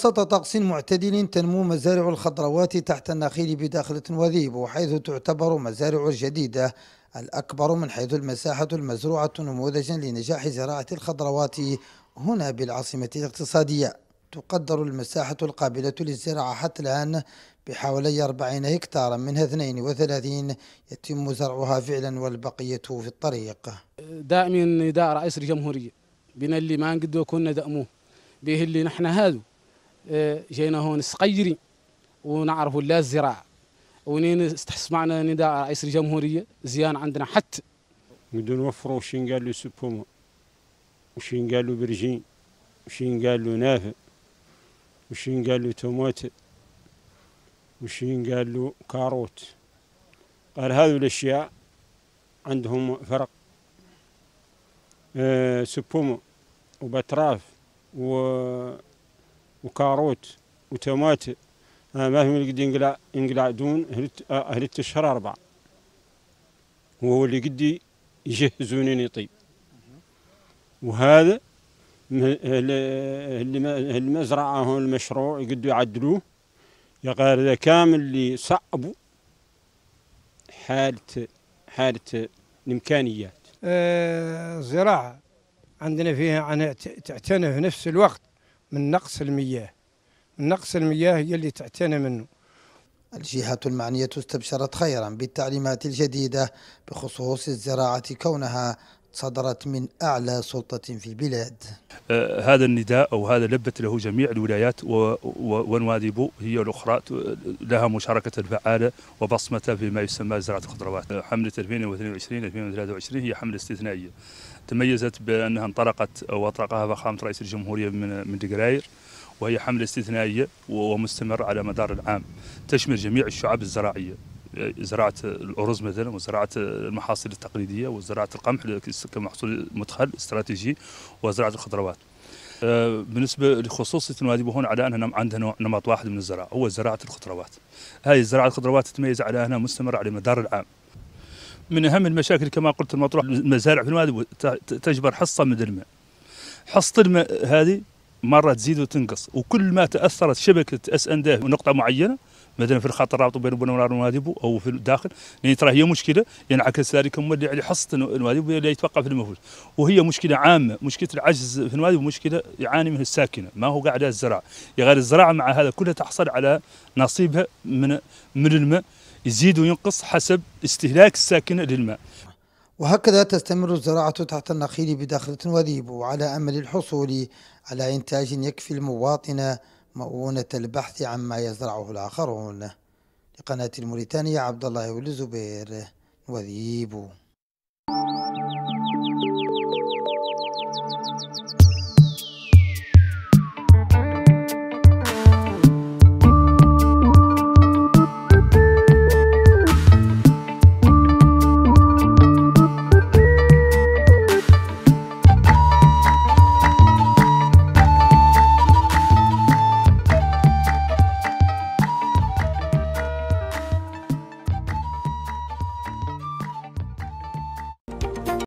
وسط طقس معتدل تنمو مزارع الخضروات تحت النخيل بداخلة وذيب وحيث تعتبر مزارع الجديدة الأكبر من حيث المساحة المزروعة نموذجا لنجاح زراعة الخضروات هنا بالعاصمة الاقتصادية تقدر المساحة القابلة للزراعة حتى الآن بحوالي 40 هكتارا منها 32 يتم زرعها فعلا والبقية في الطريق دائما نداء رئيس الجمهورية بنا اللي ما نقدو كنا دأموه به اللي نحن هذا جينا هون السقيري ونعرف لا الزراعه ونين استسمعنا نداء رئيس الجمهوريه زيان عندنا حتى بدون نوفروا وشين قالوا سبومه وشين قالوا برجين وشين قالوا نافع وشين قالوا توماته وشين قالوا كاروت قال هذه الاشياء عندهم فرق سبوما آه، سبومه وبتراف و وكاروت وتماتي آه، ما في اللي قد ينقلع ينقلع دون أهل الشهر آه، أربعة وهو اللي قدي يجهزوني نطيب وهذا المزرعة هون المشروع قد يعدلوه يقال هذا كامل اللي صعبوا حالة حالة الإمكانيات الزراعة آه، عندنا فيها عن تعتنى في نفس الوقت من نقص المياه من نقص المياه هي اللي تعتنى منه الجهات المعنية استبشرت خيرا بالتعليمات الجديدة بخصوص الزراعة كونها صدرت من أعلى سلطة في البلاد أه، هذا النداء أو هذا لبت له جميع الولايات ونوادب هي الأخرى لها مشاركة فعالة وبصمة فيما يسمى زراعة الخضروات أه، حملة 2022-2023 هي حملة استثنائية تميزت بأنها انطلقت وأطلقها فخامة رئيس الجمهورية من من دقراير وهي حملة استثنائية ومستمر على مدار العام تشمل جميع الشعب الزراعية زراعه الارز مثلا وزراعه المحاصيل التقليديه وزراعه القمح كمحصول مدخل استراتيجي وزراعه الخضروات. آه، بالنسبه لخصوصيه الوادي بوهون على انها عندها نمط واحد من الزراعه هو زراعه الخضروات. هذه زراعه الخضروات تتميز على انها مستمره على مدار العام. من اهم المشاكل كما قلت المطروح المزارع في الوادي تجبر حصه من الماء. حصه الماء هذه مره تزيد وتنقص وكل ما تاثرت شبكه اس ان ده نقطه معينه مثلا في الخط الرابط بين بنوار وماديبو او في الداخل لان يعني ترى هي مشكله ينعكس ذلك على حصه الماديبو اللي يتوقع في المفروض وهي مشكله عامه مشكله العجز في الماديبو مشكله يعاني منها الساكنه ما هو قاعد على الزراعه غير الزراعه مع هذا كلها تحصل على نصيبها من من الماء يزيد وينقص حسب استهلاك الساكنه للماء وهكذا تستمر الزراعة تحت النخيل بداخلة وذيب على أمل الحصول على إنتاج يكفي المواطن مؤونة البحث عما يزرعه الآخرون لقناة الموريتانية عبد الله والزبير وذيب